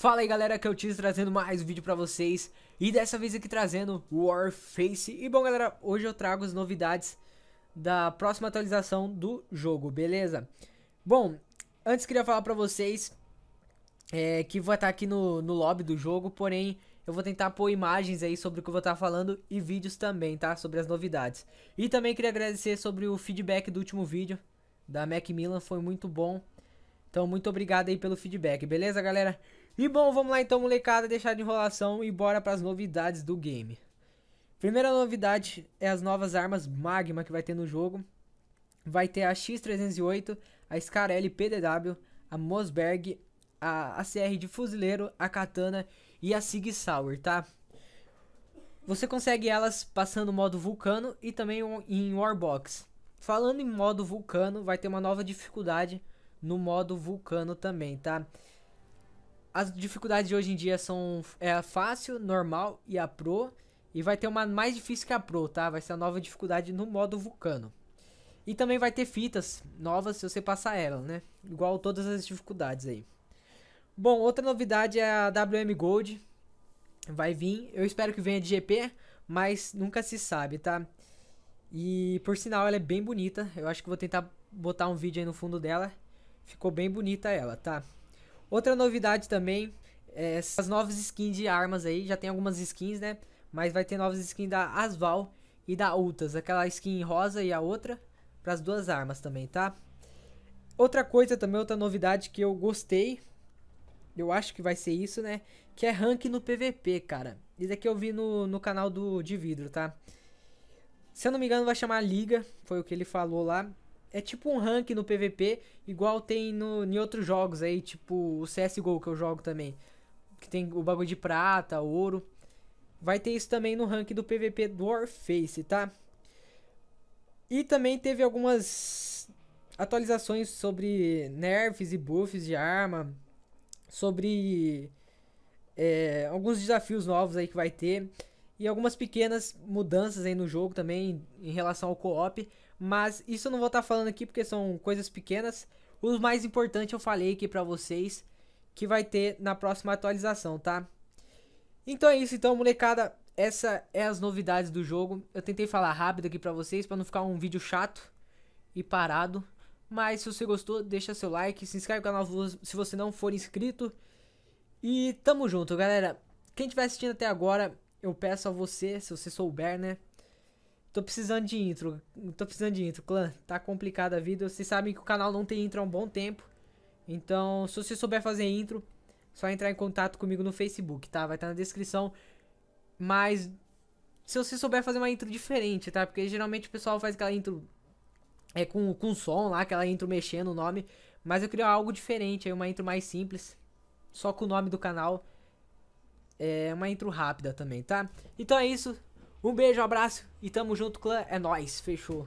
Fala aí galera, que eu é Tiz trazendo mais um vídeo pra vocês E dessa vez aqui trazendo Warface E bom galera, hoje eu trago as novidades da próxima atualização do jogo, beleza? Bom, antes queria falar pra vocês é, Que vou estar aqui no, no lobby do jogo Porém, eu vou tentar pôr imagens aí sobre o que eu vou estar falando E vídeos também, tá? Sobre as novidades E também queria agradecer sobre o feedback do último vídeo Da Macmillan, foi muito bom então, muito obrigado aí pelo feedback, beleza, galera? E bom, vamos lá então, molecada, deixar de enrolação e bora para as novidades do game. Primeira novidade é as novas armas Magma que vai ter no jogo. Vai ter a X308, a Scar L PDW, a Mosberg, a ACR de fuzileiro, a katana e a Sig Sauer, tá? Você consegue elas passando o modo vulcano e também em Warbox. Falando em modo vulcano, vai ter uma nova dificuldade no modo vulcano também, tá? As dificuldades de hoje em dia são é a fácil, normal e a pro. E vai ter uma mais difícil que a pro, tá? Vai ser a nova dificuldade no modo vulcano. E também vai ter fitas novas se você passar ela, né? Igual todas as dificuldades aí. Bom, outra novidade é a WM Gold. Vai vir, eu espero que venha de GP, mas nunca se sabe, tá? E por sinal ela é bem bonita. Eu acho que vou tentar botar um vídeo aí no fundo dela. Ficou bem bonita ela, tá? Outra novidade também é as novas skins de armas aí. Já tem algumas skins, né? Mas vai ter novas skins da Asval e da Ultas. Aquela skin rosa e a outra. Para as duas armas também, tá? Outra coisa também, outra novidade que eu gostei. Eu acho que vai ser isso, né? Que é rank no PVP, cara. Isso aqui eu vi no, no canal do de vidro, tá? Se eu não me engano, vai chamar Liga. Foi o que ele falou lá é tipo um rank no PVP, igual tem no, em outros jogos aí, tipo o CSGO que eu jogo também. Que tem o bagulho de prata, ouro. Vai ter isso também no rank do PVP do Warface, tá? E também teve algumas atualizações sobre nerfs e buffs de arma. Sobre é, alguns desafios novos aí que vai ter e algumas pequenas mudanças aí no jogo também em relação ao co-op, mas isso eu não vou estar tá falando aqui porque são coisas pequenas. O mais importante eu falei aqui para vocês que vai ter na próxima atualização, tá? Então é isso, então molecada, essa é as novidades do jogo. Eu tentei falar rápido aqui para vocês para não ficar um vídeo chato e parado. Mas se você gostou, deixa seu like, se inscreve no canal se você não for inscrito. E tamo junto, galera. Quem estiver assistindo até agora, eu peço a você, se você souber, né? Tô precisando de intro. Tô precisando de intro, clã. Tá complicada a vida. Vocês sabem que o canal não tem intro há um bom tempo. Então, se você souber fazer intro, só entrar em contato comigo no Facebook, tá? Vai estar tá na descrição. Mas se você souber fazer uma intro diferente, tá? Porque geralmente o pessoal faz aquela intro é com, com som lá, aquela intro mexendo o nome. Mas eu queria algo diferente, aí uma intro mais simples, só com o nome do canal é, uma intro rápida também, tá? Então é isso. Um beijo, um abraço e tamo junto, clã. É nóis, fechou.